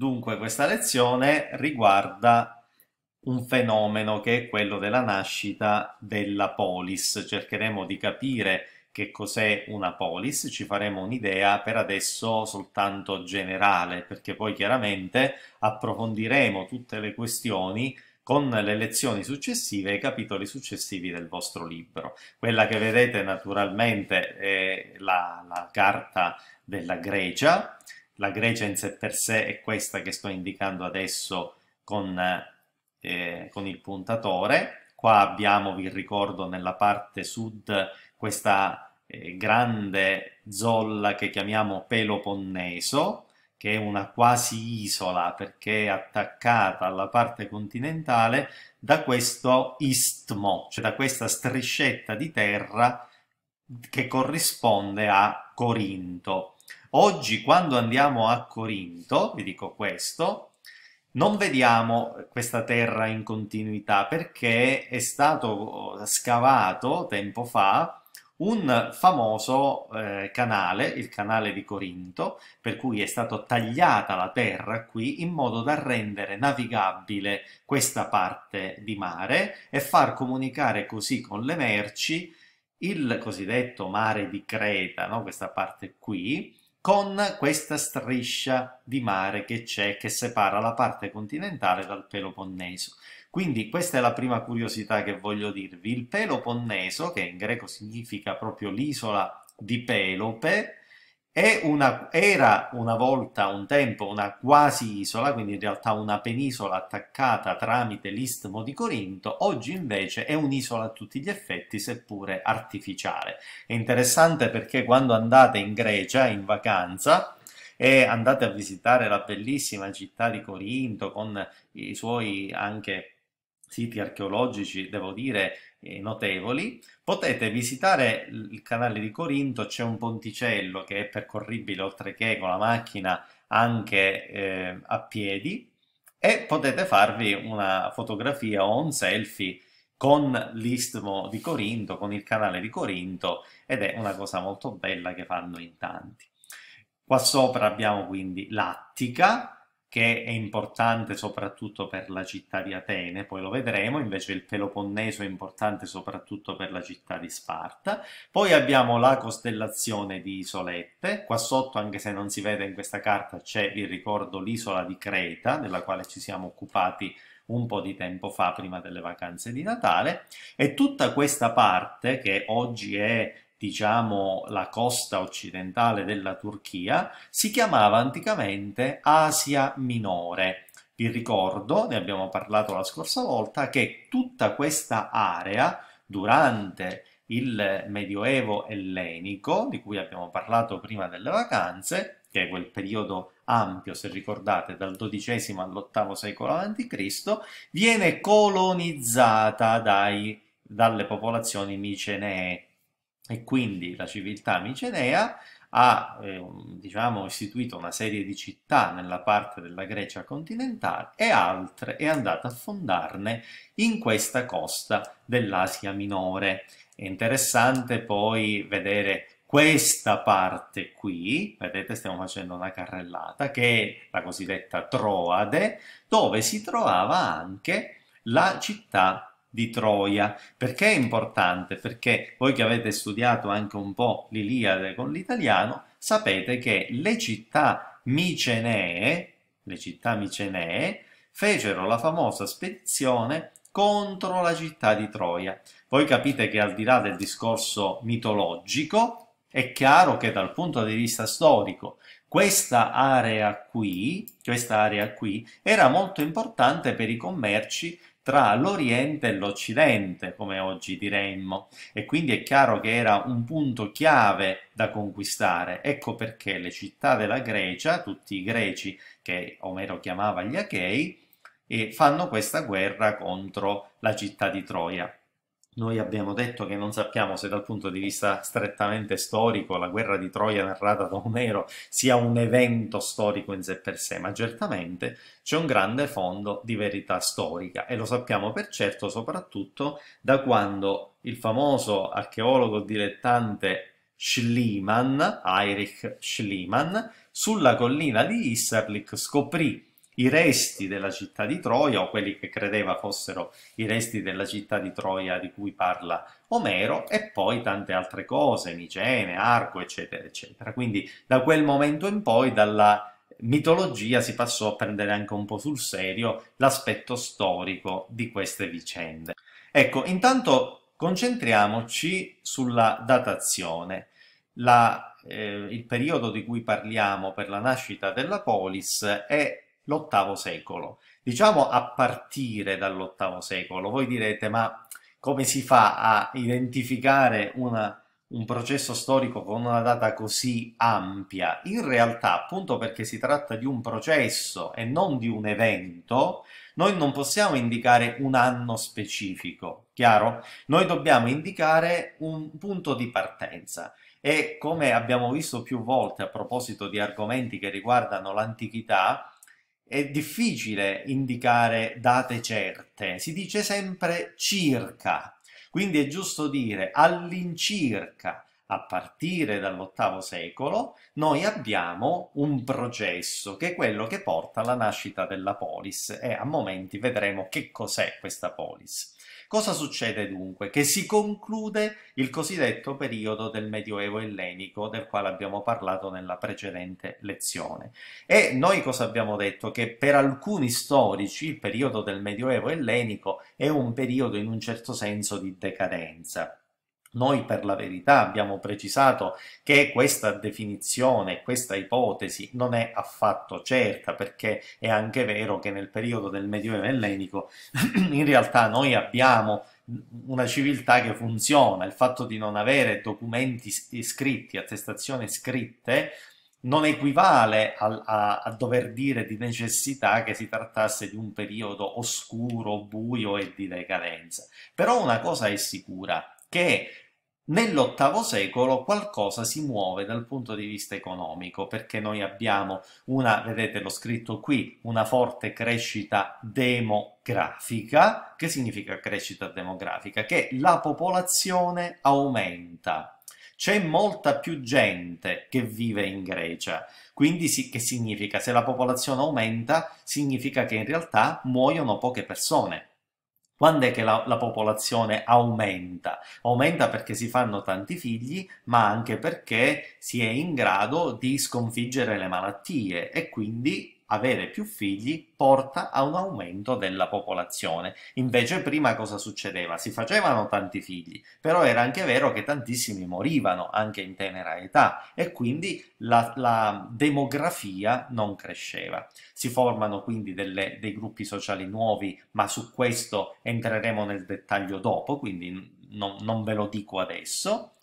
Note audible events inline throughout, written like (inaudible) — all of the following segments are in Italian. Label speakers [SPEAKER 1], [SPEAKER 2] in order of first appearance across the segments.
[SPEAKER 1] Dunque, questa lezione riguarda un fenomeno che è quello della nascita della polis. Cercheremo di capire che cos'è una polis, ci faremo un'idea per adesso soltanto generale, perché poi chiaramente approfondiremo tutte le questioni con le lezioni successive e i capitoli successivi del vostro libro. Quella che vedete naturalmente è la, la carta della Grecia, la Grecia in sé per sé è questa che sto indicando adesso con, eh, con il puntatore. Qua abbiamo, vi ricordo, nella parte sud questa eh, grande zolla che chiamiamo Peloponneso, che è una quasi isola perché è attaccata alla parte continentale da questo istmo, cioè da questa striscetta di terra che corrisponde a Corinto. Oggi quando andiamo a Corinto, vi dico questo, non vediamo questa terra in continuità perché è stato scavato tempo fa un famoso eh, canale, il canale di Corinto, per cui è stata tagliata la terra qui in modo da rendere navigabile questa parte di mare e far comunicare così con le merci il cosiddetto mare di Creta, no? questa parte qui, con questa striscia di mare che c'è che separa la parte continentale dal Peloponneso. Quindi questa è la prima curiosità che voglio dirvi. Il Peloponneso, che in greco significa proprio l'isola di Pelope, una, era una volta, un tempo, una quasi isola, quindi in realtà una penisola attaccata tramite l'istmo di Corinto, oggi invece è un'isola a tutti gli effetti, seppure artificiale. È interessante perché quando andate in Grecia in vacanza, e andate a visitare la bellissima città di Corinto con i suoi anche siti archeologici, devo dire, eh, notevoli. Potete visitare il canale di Corinto, c'è un ponticello che è percorribile oltre che con la macchina anche eh, a piedi e potete farvi una fotografia o un selfie con l'istmo di Corinto, con il canale di Corinto ed è una cosa molto bella che fanno in tanti. Qua sopra abbiamo quindi l'Attica, che è importante soprattutto per la città di Atene, poi lo vedremo, invece il Peloponneso è importante soprattutto per la città di Sparta. Poi abbiamo la costellazione di isolette, qua sotto anche se non si vede in questa carta c'è, vi ricordo, l'isola di Creta, della quale ci siamo occupati un po' di tempo fa, prima delle vacanze di Natale, e tutta questa parte che oggi è diciamo, la costa occidentale della Turchia, si chiamava anticamente Asia Minore. Vi ricordo, ne abbiamo parlato la scorsa volta, che tutta questa area durante il Medioevo ellenico, di cui abbiamo parlato prima delle vacanze, che è quel periodo ampio, se ricordate, dal XII all'VIII secolo a.C., viene colonizzata dai, dalle popolazioni micenee e quindi la civiltà micenea ha eh, diciamo, istituito una serie di città nella parte della Grecia continentale e altre è andata a fondarne in questa costa dell'Asia minore. È interessante poi vedere questa parte qui, vedete stiamo facendo una carrellata, che è la cosiddetta Troade, dove si trovava anche la città di Troia. Perché è importante? Perché voi che avete studiato anche un po' l'Iliade con l'italiano, sapete che le città micenee, le città micenee fecero la famosa spedizione contro la città di Troia. Voi capite che al di là del discorso mitologico, è chiaro che dal punto di vista storico questa area qui, questa area qui era molto importante per i commerci tra l'Oriente e l'Occidente, come oggi diremmo, e quindi è chiaro che era un punto chiave da conquistare. Ecco perché le città della Grecia, tutti i greci che Omero chiamava gli Achei, fanno questa guerra contro la città di Troia. Noi abbiamo detto che non sappiamo se dal punto di vista strettamente storico la guerra di Troia narrata da Omero sia un evento storico in sé per sé, ma certamente c'è un grande fondo di verità storica e lo sappiamo per certo soprattutto da quando il famoso archeologo dilettante Schliemann, Heinrich Schliemann, sulla collina di Isserlik scoprì i resti della città di Troia o quelli che credeva fossero i resti della città di Troia di cui parla Omero e poi tante altre cose, Micene, Arco, eccetera, eccetera. Quindi da quel momento in poi dalla mitologia si passò a prendere anche un po' sul serio l'aspetto storico di queste vicende. Ecco, intanto concentriamoci sulla datazione. La, eh, il periodo di cui parliamo per la nascita della polis è l'ottavo secolo. Diciamo a partire dall'ottavo secolo. Voi direte, ma come si fa a identificare una, un processo storico con una data così ampia? In realtà, appunto perché si tratta di un processo e non di un evento, noi non possiamo indicare un anno specifico, chiaro? Noi dobbiamo indicare un punto di partenza e come abbiamo visto più volte a proposito di argomenti che riguardano l'antichità, è difficile indicare date certe, si dice sempre circa, quindi è giusto dire all'incirca, a partire dall'VIII secolo, noi abbiamo un processo che è quello che porta alla nascita della polis e a momenti vedremo che cos'è questa polis. Cosa succede dunque? Che si conclude il cosiddetto periodo del Medioevo ellenico del quale abbiamo parlato nella precedente lezione. E noi cosa abbiamo detto? Che per alcuni storici il periodo del Medioevo ellenico è un periodo in un certo senso di decadenza. Noi per la verità abbiamo precisato che questa definizione, questa ipotesi non è affatto certa perché è anche vero che nel periodo del Medioevo ellenico (clears throat) in realtà noi abbiamo una civiltà che funziona, il fatto di non avere documenti scritti, attestazioni scritte, non equivale a, a, a, dover dire di necessità che si trattasse di un periodo oscuro, buio e di decadenza. Però una cosa è sicura, che Nell'VIII secolo qualcosa si muove dal punto di vista economico perché noi abbiamo una, vedete l'ho scritto qui, una forte crescita demografica. Che significa crescita demografica? Che la popolazione aumenta. C'è molta più gente che vive in Grecia, quindi sì, che significa? Se la popolazione aumenta, significa che in realtà muoiono poche persone quando è che la, la, popolazione aumenta? Aumenta perché si fanno tanti figli, ma anche perché si è in grado di sconfiggere le malattie e quindi avere più figli porta a un aumento della popolazione. Invece prima cosa succedeva? Si facevano tanti figli, però era anche vero che tantissimi morivano anche in tenera età e quindi la, la demografia non cresceva. Si formano quindi delle, dei gruppi sociali nuovi, ma su questo entreremo nel dettaglio dopo, quindi non, non ve lo dico adesso.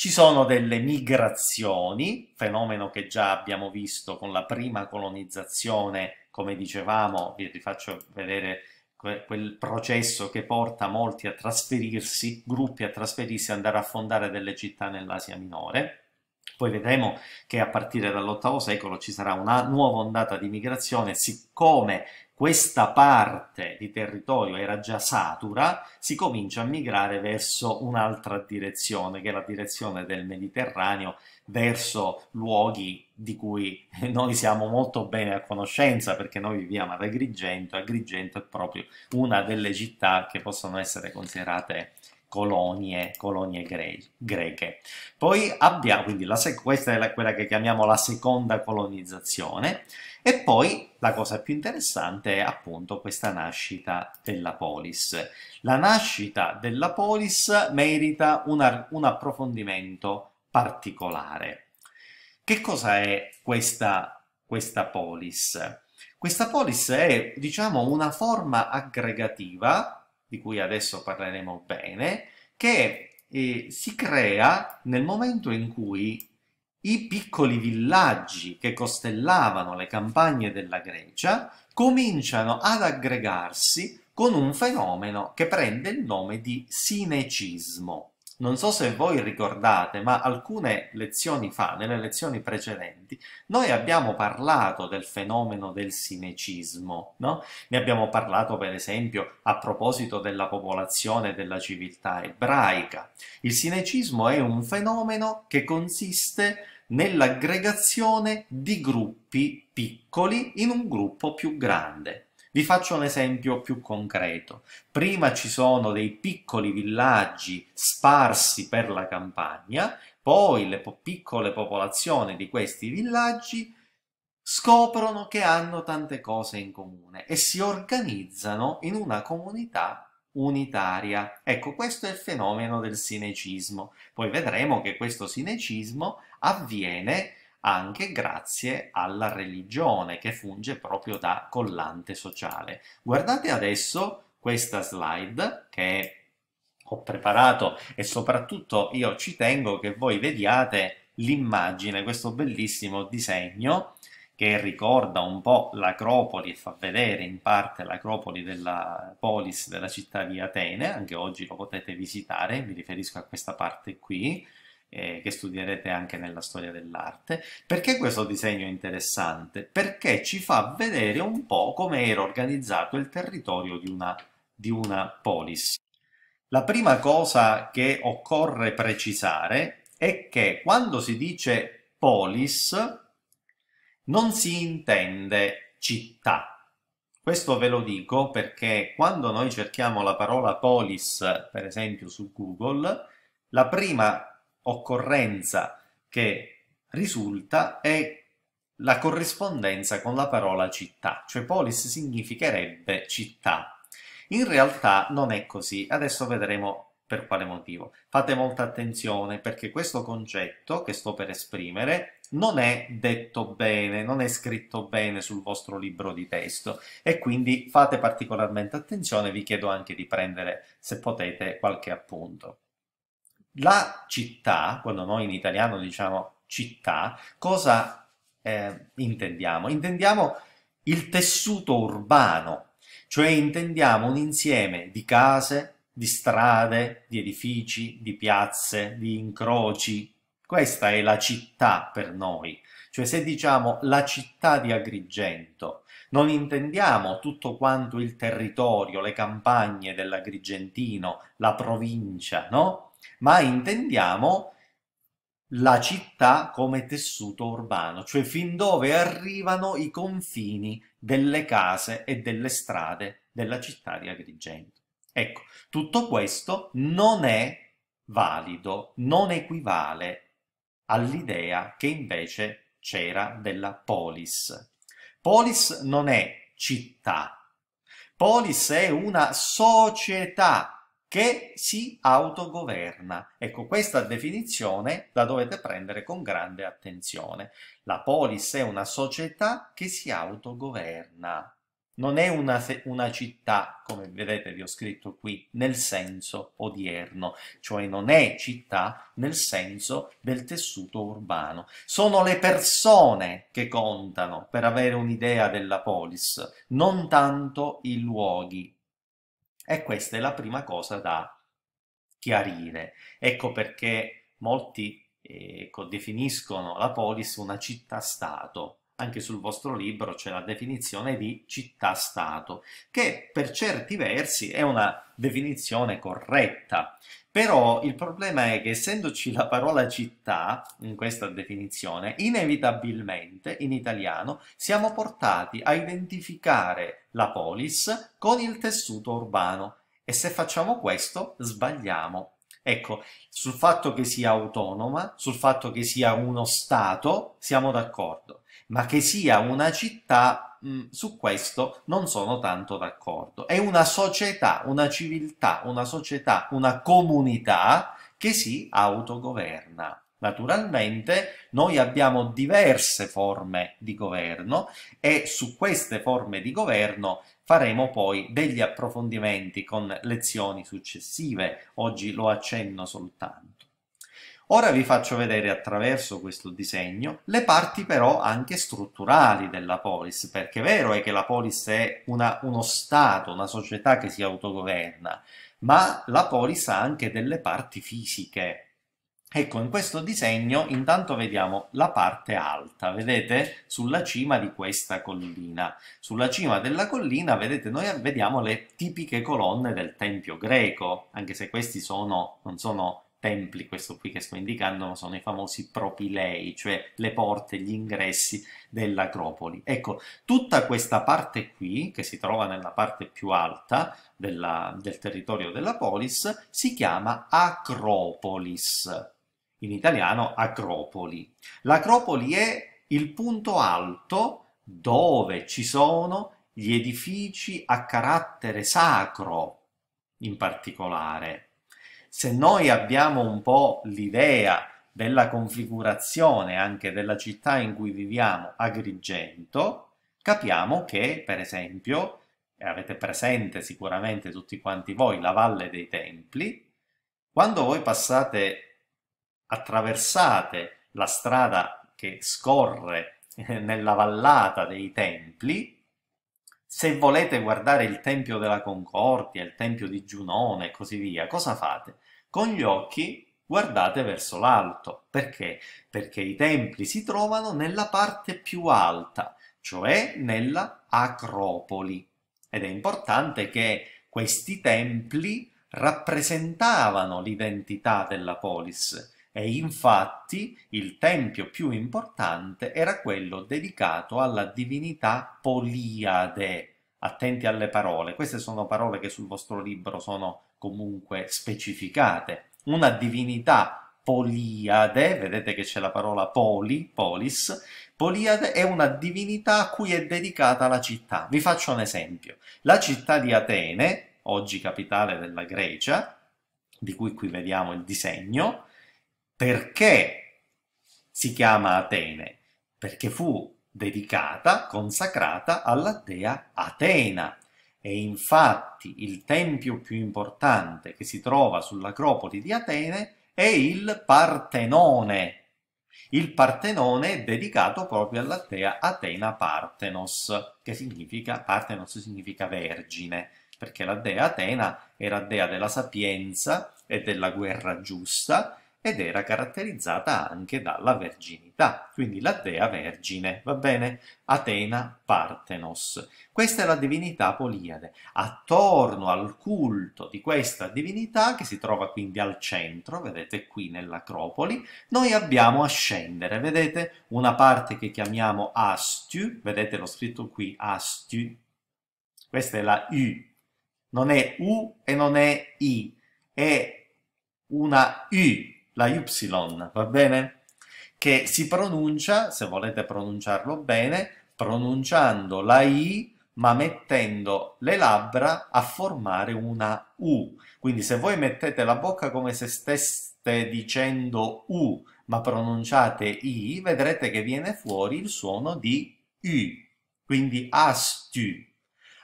[SPEAKER 1] Ci sono delle migrazioni, fenomeno che già abbiamo visto con la prima colonizzazione, come dicevamo, vi faccio vedere quel processo che porta molti a trasferirsi, gruppi a trasferirsi, andare a fondare delle città nell'Asia minore. Poi vedremo che a partire dall'VIII secolo ci sarà una nuova ondata di migrazione, siccome questa parte di territorio era già satura, si comincia a migrare verso un'altra direzione, che è la direzione del Mediterraneo, verso luoghi di cui (laughs) noi siamo molto bene a conoscenza perché noi viviamo ad Agrigento, Agrigento è proprio una delle città che possono essere considerate colonie, colonie gre greche. Poi abbiamo, quindi la, questa è la, quella che chiamiamo la seconda colonizzazione, e poi la cosa più interessante è appunto questa nascita della polis. La nascita della polis merita una, un approfondimento particolare. Che cosa è questa, questa polis? Questa polis è, diciamo, una forma aggregativa di cui adesso parleremo bene, che eh, si crea nel momento in cui i piccoli villaggi che costellavano le campagne della Grecia cominciano ad aggregarsi con un fenomeno che prende il nome di sinecismo. Non so se voi ricordate, ma alcune lezioni fa, nelle lezioni precedenti, noi abbiamo parlato del fenomeno del sinecismo, no? Ne abbiamo parlato per esempio a proposito della popolazione della civiltà ebraica. Il sinecismo è un fenomeno che consiste nell'aggregazione di gruppi piccoli in un gruppo più grande. Vi faccio un esempio più concreto. Prima ci sono dei piccoli villaggi sparsi per la campagna, poi le po piccole popolazioni di questi villaggi scoprono che hanno tante cose in comune e si organizzano in una comunità unitaria. Ecco, questo è il fenomeno del sinecismo. Poi vedremo che questo sinecismo avviene anche grazie alla religione che funge proprio da collante sociale. Guardate adesso questa slide che ho preparato e soprattutto io ci tengo che voi vediate l'immagine, questo bellissimo disegno che ricorda un po' l'acropoli e fa vedere in parte l'acropoli della polis della città di Atene, anche oggi lo potete visitare, mi riferisco a questa parte qui, eh, che studierete anche nella storia dell'arte. Perché questo disegno è interessante? Perché ci fa vedere un po' come era organizzato il territorio di una, di una polis. La prima cosa che occorre precisare è che quando si dice polis non si intende città. Questo ve lo dico perché quando noi cerchiamo la parola polis, per esempio su Google, la prima occorrenza che risulta è la corrispondenza con la parola città, cioè polis significherebbe città. In realtà non è così, adesso vedremo per quale motivo. Fate molta attenzione perché questo concetto che sto per esprimere non è detto bene, non è scritto bene sul vostro libro di testo e quindi fate particolarmente attenzione, vi chiedo anche di prendere se potete qualche appunto la città, quando noi in italiano diciamo città, cosa eh, intendiamo? Intendiamo il tessuto urbano, cioè intendiamo un insieme di case, di strade, di edifici, di piazze, di incroci. Questa è la città per noi. Cioè se diciamo la città di Agrigento, non intendiamo tutto quanto il territorio, le campagne dell'Agrigentino, la provincia, no? ma intendiamo la città come tessuto urbano, cioè fin dove arrivano i confini delle case e delle strade della città di Agrigento. Ecco, tutto questo non è valido, non equivale all'idea che invece c'era della polis. Polis non è città, polis è una società che si autogoverna. Ecco, questa definizione la dovete prendere con grande attenzione. La polis è una società che si autogoverna. Non è una, una città, come vedete vi ho scritto qui, nel senso odierno, cioè non è città nel senso del tessuto urbano. Sono le persone che contano per avere un'idea della polis, non tanto i luoghi e questa è la prima cosa da chiarire. Ecco perché molti eh, definiscono la polis una città-stato, anche sul vostro libro c'è la definizione di città-stato, che per certi versi è una definizione corretta. Però il problema è che essendoci la parola città in questa definizione, inevitabilmente in italiano siamo portati a identificare la polis con il tessuto urbano e se facciamo questo sbagliamo. Ecco, sul fatto che sia autonoma, sul fatto che sia uno Stato, siamo d'accordo ma che sia una città, mh, su questo non sono tanto d'accordo. È una società, una civiltà, una società, una comunità che si autogoverna. Naturalmente noi abbiamo diverse forme di governo e su queste forme di governo faremo poi degli approfondimenti con lezioni successive, oggi lo accenno soltanto. Ora vi faccio vedere attraverso questo disegno le parti però anche strutturali della polis, perché è vero è che la polis è una, uno Stato, una società che si autogoverna, ma la polis ha anche delle parti fisiche. Ecco, in questo disegno intanto vediamo la parte alta, vedete? Sulla cima di questa collina. Sulla cima della collina, vedete, noi vediamo le tipiche colonne del tempio greco, anche se questi sono, non sono templi, questo qui che sto indicando, sono i famosi propilei, cioè le porte, gli ingressi dell'acropoli. Ecco, tutta questa parte qui, che si trova nella parte più alta della, del territorio della polis, si chiama acropolis, in italiano acropoli. L'acropoli è il punto alto dove ci sono gli edifici a carattere sacro in particolare se noi abbiamo un po' l'idea della configurazione anche della città in cui viviamo, Agrigento, capiamo che, per esempio, avete presente sicuramente tutti quanti voi la Valle dei Templi, quando voi passate, attraversate la strada che scorre eh, nella vallata dei Templi, se volete guardare il Tempio della Concordia, il Tempio di Giunone e così via, cosa fate? con gli occhi guardate verso l'alto. Perché? Perché i templi si trovano nella parte più alta, cioè nella Acropoli. Ed è importante che questi templi rappresentavano l'identità della polis e infatti il tempio più importante era quello dedicato alla divinità Poliade, attenti alle parole. Queste sono parole che sul vostro libro sono comunque specificate. Una divinità poliade, vedete che c'è la parola poli, polis, poliade è una divinità a cui è dedicata la città. Vi faccio un esempio. La città di Atene, oggi capitale della Grecia, di cui qui vediamo il disegno, perché si chiama Atene? Perché fu dedicata, consacrata alla dea Atena. E infatti il tempio più importante che si trova sull'acropoli di Atene è il Partenone. Il Partenone è dedicato proprio alla dea Atena Partenos, che significa, Partenos significa vergine, perché la dea Atena era dea della sapienza e della guerra giusta ed era caratterizzata anche dalla verginità, quindi la dea vergine, va bene? Atena Partenos. Questa è la divinità Poliade. Attorno al culto di questa divinità, che si trova quindi al centro, vedete qui nell'Acropoli, noi abbiamo a scendere, vedete? Una parte che chiamiamo Astu, vedete l'ho scritto qui, Astu. Questa è la U, non è U e non è I, è una U, la Y, va bene? Che si pronuncia, se volete pronunciarlo bene, pronunciando la I ma mettendo le labbra a formare una U. Quindi se voi mettete la bocca come se steste dicendo U, ma pronunciate I, vedrete che viene fuori il suono di U, quindi astu.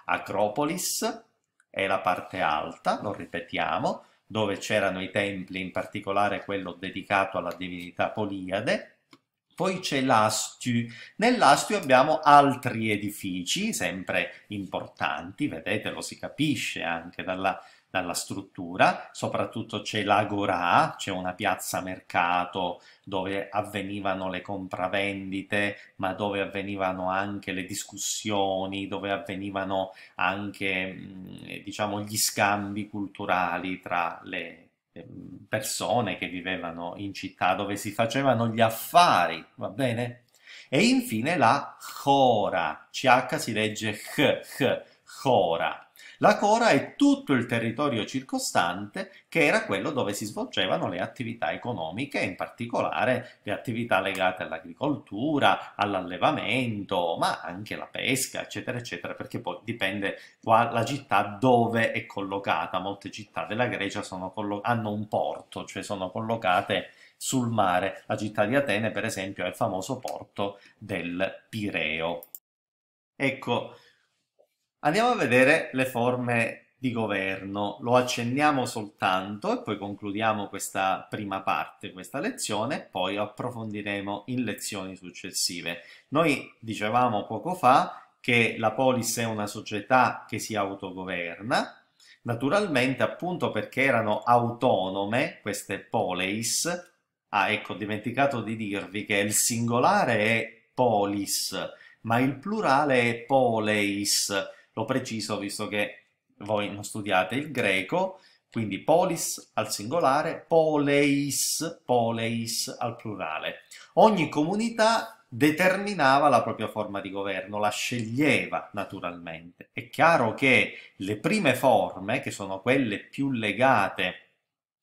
[SPEAKER 1] Acropolis è la parte alta, lo ripetiamo, dove c'erano i templi, in particolare quello dedicato alla divinità Poliade. Poi c'è l'Astiu. Nell'Astiu abbiamo altri edifici, sempre importanti, vedete, lo si capisce anche dalla dalla struttura, soprattutto c'è l'Agora, c'è una piazza mercato dove avvenivano le compravendite, ma dove avvenivano anche le discussioni, dove avvenivano anche mm, eh, diciamo, gli scambi culturali tra le mm, persone che vivevano in città, dove si facevano gli affari, va bene? E infine la Chora, CH si legge CH, Chora, la Cora e tutto il territorio circostante che era quello dove si svolgevano le attività economiche, in particolare le attività legate all'agricoltura, all'allevamento, ma anche la pesca, eccetera, eccetera, perché poi dipende qua la città dove è collocata. Molte città della Grecia hanno un porto, cioè sono collocate sul mare. La città di Atene, per esempio, è il famoso porto del Pireo. Ecco, Andiamo a vedere le forme di governo, lo accenniamo soltanto e poi concludiamo questa prima parte, questa lezione, poi approfondiremo in lezioni successive. Noi dicevamo poco fa che la polis è una società che si autogoverna, naturalmente appunto perché erano autonome queste poleis, ah ecco ho dimenticato di dirvi che il singolare è polis, ma il plurale è poleis, lo preciso visto che voi non studiate il greco, quindi polis al singolare, poleis, poleis al plurale. Ogni comunità determinava la propria forma di governo, la sceglieva naturalmente. È chiaro che le prime forme, che sono quelle più legate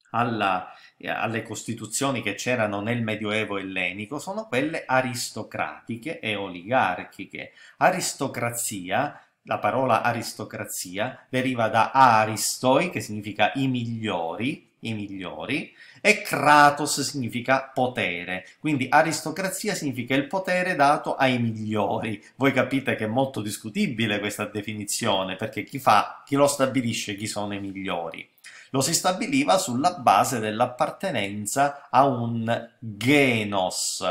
[SPEAKER 1] alla, alle costituzioni che c'erano nel Medioevo ellenico, sono quelle aristocratiche e oligarchiche. Aristocrazia la parola aristocrazia deriva da aristoi, che significa i migliori, i migliori, e kratos significa potere. Quindi aristocrazia significa il potere dato ai migliori. Voi capite che è molto discutibile questa definizione, perché chi fa, chi lo stabilisce chi sono i migliori? Lo si stabiliva sulla base dell'appartenenza a un genos,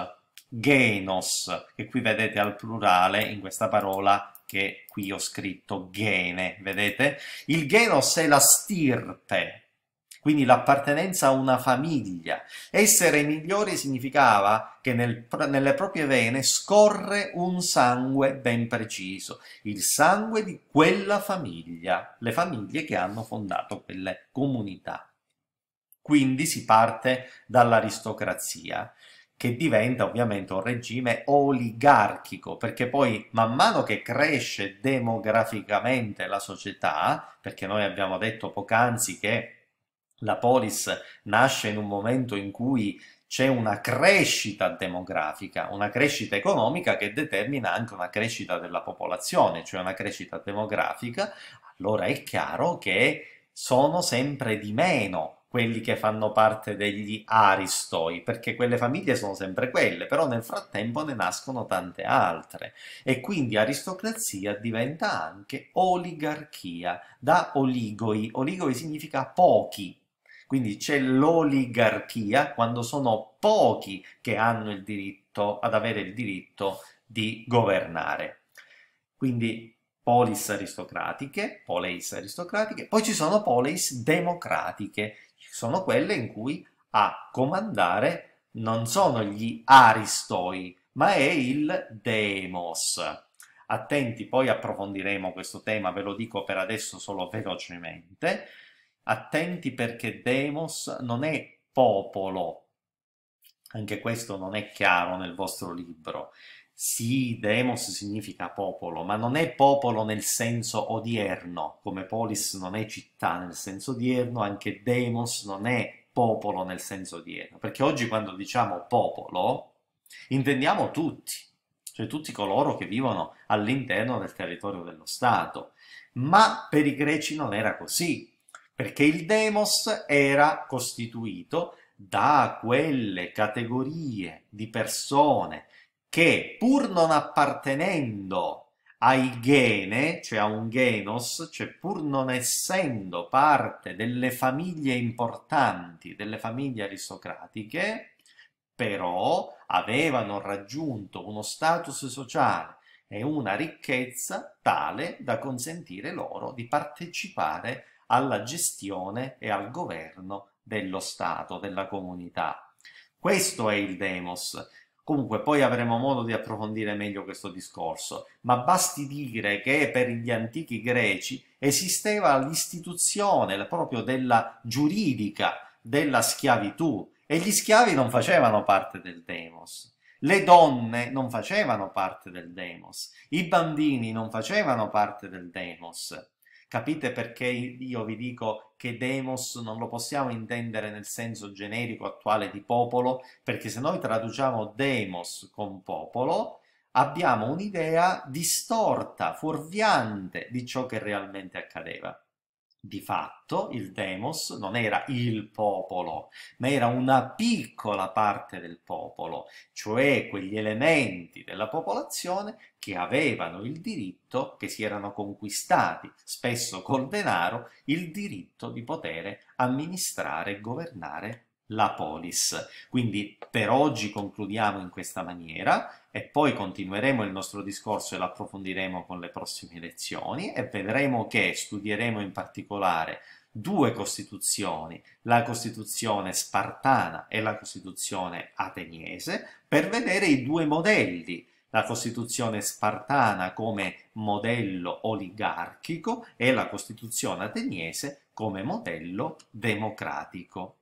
[SPEAKER 1] genos, che qui vedete al plurale in questa parola che qui ho scritto gene, vedete? Il genos è la stirpe, quindi l'appartenenza a una famiglia. Essere migliore significava che nel, nelle proprie vene scorre un sangue ben preciso, il sangue di quella famiglia, le famiglie che hanno fondato quelle comunità. Quindi si parte dall'aristocrazia che diventa ovviamente un regime oligarchico, perché poi man mano che cresce demograficamente la società, perché noi abbiamo detto poc'anzi che la polis nasce in un momento in cui c'è una crescita demografica, una crescita economica che determina anche una crescita della popolazione, cioè una crescita demografica, allora è chiaro che sono sempre di meno quelli che fanno parte degli aristoi, perché quelle famiglie sono sempre quelle, però nel frattempo ne nascono tante altre e quindi aristocrazia diventa anche oligarchia, da oligoi, oligoi significa pochi, quindi c'è l'oligarchia quando sono pochi che hanno il diritto ad avere il diritto di governare. Quindi polis aristocratiche, poleis aristocratiche, poi ci sono poleis democratiche, sono quelle in cui a comandare non sono gli aristoi, ma è il demos. Attenti, poi approfondiremo questo tema, ve lo dico per adesso solo velocemente. Attenti perché demos non è popolo, anche questo non è chiaro nel vostro libro. Sì, demos significa popolo, ma non è popolo nel senso odierno, come polis non è città nel senso odierno, anche demos non è popolo nel senso odierno, perché oggi quando diciamo popolo intendiamo tutti, cioè tutti coloro che vivono all'interno del territorio dello Stato, ma per i greci non era così, perché il demos era costituito da quelle categorie di persone che pur non appartenendo ai gene, cioè a un genos, cioè pur non essendo parte delle famiglie importanti, delle famiglie aristocratiche, però avevano raggiunto uno status sociale e una ricchezza tale da consentire loro di partecipare alla gestione e al governo dello Stato, della comunità. Questo è il demos, Comunque poi avremo modo di approfondire meglio questo discorso, ma basti dire che per gli antichi greci esisteva l'istituzione proprio della giuridica della schiavitù e gli schiavi non facevano parte del demos. Le donne non facevano parte del demos, i bambini non facevano parte del demos. Capite perché io vi dico che demos non lo possiamo intendere nel senso generico attuale di popolo, perché se noi traduciamo demos con popolo, abbiamo un'idea distorta, fuorviante di ciò che realmente accadeva. Di fatto il demos non era il popolo, ma era una piccola parte del popolo, cioè quegli elementi della popolazione che avevano il diritto, che si erano conquistati, spesso col denaro, il diritto di poter amministrare e governare la polis. Quindi per oggi concludiamo in questa maniera e poi continueremo il nostro discorso e lo approfondiremo con le prossime lezioni e vedremo che studieremo in particolare due costituzioni, la costituzione spartana e la costituzione ateniese, per vedere i due modelli la Costituzione spartana come modello oligarchico e la Costituzione ateniese come modello democratico.